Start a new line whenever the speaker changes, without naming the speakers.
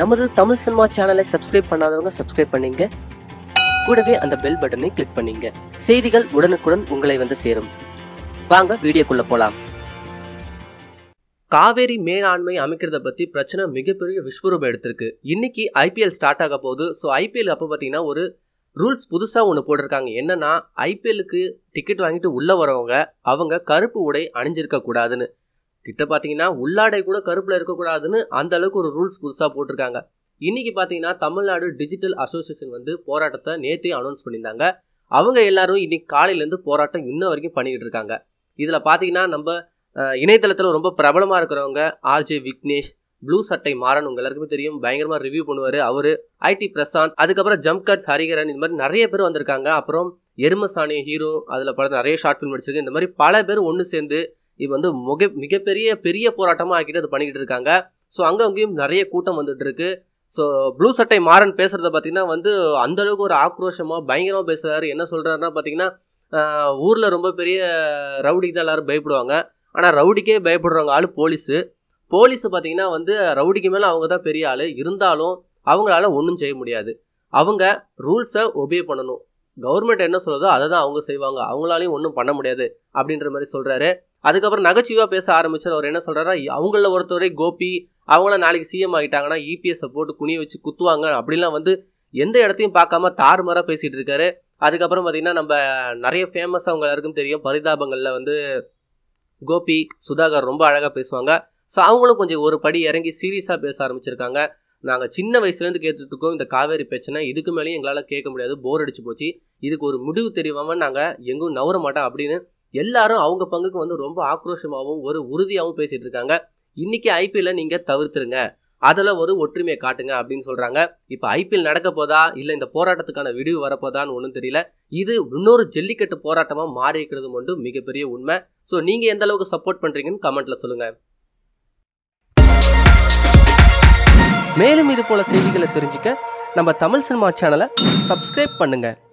நமது தமிழ் சினிமா சேனலை சப்ஸ்கிரைப் பண்ணாதவங்க சப்ஸ்கிரைப் பண்ணீங்க கூடவே அந்த பெல் பட்டனை கிளிக் பண்ணீங்க செய்திகள் உடனுக்குடன் உங்களை வந்து சேரும் வாங்க வீடியோக்குள்ள போலாம் காவேரி மேலாண்மை அமைக்கிறத பற்றி பிரச்சனை மிகப்பெரிய விஸ்வரூபம் எடுத்திருக்கு இன்னைக்கு ஐபிஎல் ஸ்டார்ட் ஆக போகுது ஸோ ஐபிஎல் அப்போ பார்த்தீங்கன்னா ஒரு ரூல்ஸ் புதுசாக ஒன்று போட்டிருக்காங்க என்னன்னா ஐபிஎலுக்கு டிக்கெட் வாங்கிட்டு உள்ளே வரவங்க அவங்க கருப்பு உடை அணிஞ்சிருக்க கூடாதுன்னு கிட்ட பார்த்தீங்கன்னா உள்ளாடை கூட கருப்பில் இருக்கக்கூடாதுன்னு அந்த அளவுக்கு ஒரு ரூல்ஸ் புதுசாக போட்டிருக்காங்க இன்னைக்கு பார்த்தீங்கன்னா தமிழ்நாடு டிஜிட்டல் அசோசியேஷன் வந்து போராட்டத்தை நேற்றே அனௌன்ஸ் பண்ணியிருந்தாங்க அவங்க எல்லாரும் இன்னைக்கு காலையிலேருந்து போராட்டம் இன்ன வரைக்கும் பண்ணிக்கிட்டு இருக்காங்க இதில் பார்த்தீங்கன்னா நம்ம இணையதளத்தில் ரொம்ப பிரபலமாக இருக்கிறவங்க ஆர்ஜே விக்னேஷ் ப்ளூ சட்டை மாறன் உங்கள் எல்லாருக்குமே தெரியும் பயங்கரமாக ரிவ்யூ பண்ணுவார் அவர் ஐடி பிரசாந்த் அதுக்கப்புறம் ஜம்ப் கட்ஸ் ஹரிகரன் இந்த மாதிரி நிறைய பேர் வந்திருக்காங்க அப்புறம் எருமசாணி ஹீரோ அதில் படத்தில் நிறைய ஷார்ட் ஃபிலிம் நடிச்சிருக்கு இந்த மாதிரி பல பேர் ஒன்று சேர்ந்து இது வந்து முக மிகப்பெரிய பெரிய போராட்டமாக ஆக்கிட்டு அது பண்ணிக்கிட்டு இருக்காங்க ஸோ அங்கே அங்கேயும் நிறைய கூட்டம் வந்துட்டு இருக்கு ஸோ ப்ளூ சட்டை மாறன் பேசுறத பார்த்தீங்கன்னா வந்து அந்தளவுக்கு ஒரு ஆக்ரோஷமாக பயங்கரமாக பேசுகிறாரு என்ன சொல்கிறாருன்னா பார்த்தீங்கன்னா ஊரில் ரொம்ப பெரிய ரவுடிக்கு தான் எல்லோரும் பயப்படுவாங்க ஆனால் ரவுடிக்கே பயப்படுறவங்க ஆள் போலீஸு போலீஸு பார்த்தீங்கன்னா வந்து ரவுடிக்கு மேலே அவங்க தான் பெரிய ஆள் இருந்தாலும் அவங்களால ஒன்றும் செய்ய முடியாது அவங்க ரூல்ஸை ஒபே பண்ணணும் கவர்மெண்ட் என்ன சொல்லுதோ அதை தான் அவங்க செய்வாங்க அவங்களாலையும் ஒன்றும் பண்ண முடியாது அப்படின்ற மாதிரி சொல்கிறாரு அதுக்கப்புறம் நகைச்சுவாக பேச ஆரம்பிச்சார் அவர் என்ன சொல்கிறாரா அவங்கள ஒருத்தவரை கோபி அவங்கள நாளைக்கு சிஎம் ஆகிட்டாங்கன்னா இபிஎஸ்ஸை e போட்டு குனிய வச்சு குத்துவாங்க அப்படிலாம் வந்து எந்த இடத்தையும் பார்க்காம தாறுமாறாக பேசிகிட்டு இருக்காரு அதுக்கப்புறம் பார்த்திங்கன்னா நம்ம நிறைய ஃபேமஸ் அவங்க எல்லாருக்கும் தெரியும் பரிதாபங்களில் வந்து கோபி சுதாகர் ரொம்ப அழகாக பேசுவாங்க ஸோ அவங்களும் கொஞ்சம் ஒரு படி இறங்கி சீரியஸாக பேச ஆரம்பிச்சிருக்காங்க நாங்கள் சின்ன வயசுலேருந்து கேட்டுட்ருக்கோம் இந்த காவேரி பிரச்சனை இதுக்கு மேலேயும் எங்களால் கேட்க முடியாது போர் அடிச்சு போச்சு இதுக்கு ஒரு முடிவு தெரியாமல் நாங்கள் எங்கும் நவர மாட்டோம் அப்படின்னு எல்லாரும் அவங்க பங்குக்கு வந்து ரொம்ப ஆக்ரோஷமாகவும் ஒரு உறுதியாகவும் பேசிட்டு இருக்காங்க இன்னைக்கு ஐபிஎல்ல நீங்க தவிர்த்துருங்க அதில் ஒரு ஒற்றுமையை காட்டுங்க அப்படின்னு சொல்கிறாங்க இப்போ ஐபிஎல் நடக்க போதா இல்லை இந்த போராட்டத்துக்கான விடிவு வரப்போதான்னு ஒன்றும் தெரியல இது இன்னொரு ஜல்லிக்கட்டு போராட்டமாக மாறி இருக்கிறது மட்டும் மிகப்பெரிய உண்மை ஸோ நீங்கள் எந்த அளவுக்கு சப்போர்ட் பண்ணுறீங்கன்னு கமெண்ட்டில் சொல்லுங்கள் மேலும் இது போல செய்திகளை தெரிஞ்சுக்க நம்ம தமிழ் சினிமா சேனலை சப்ஸ்கிரைப் பண்ணுங்கள்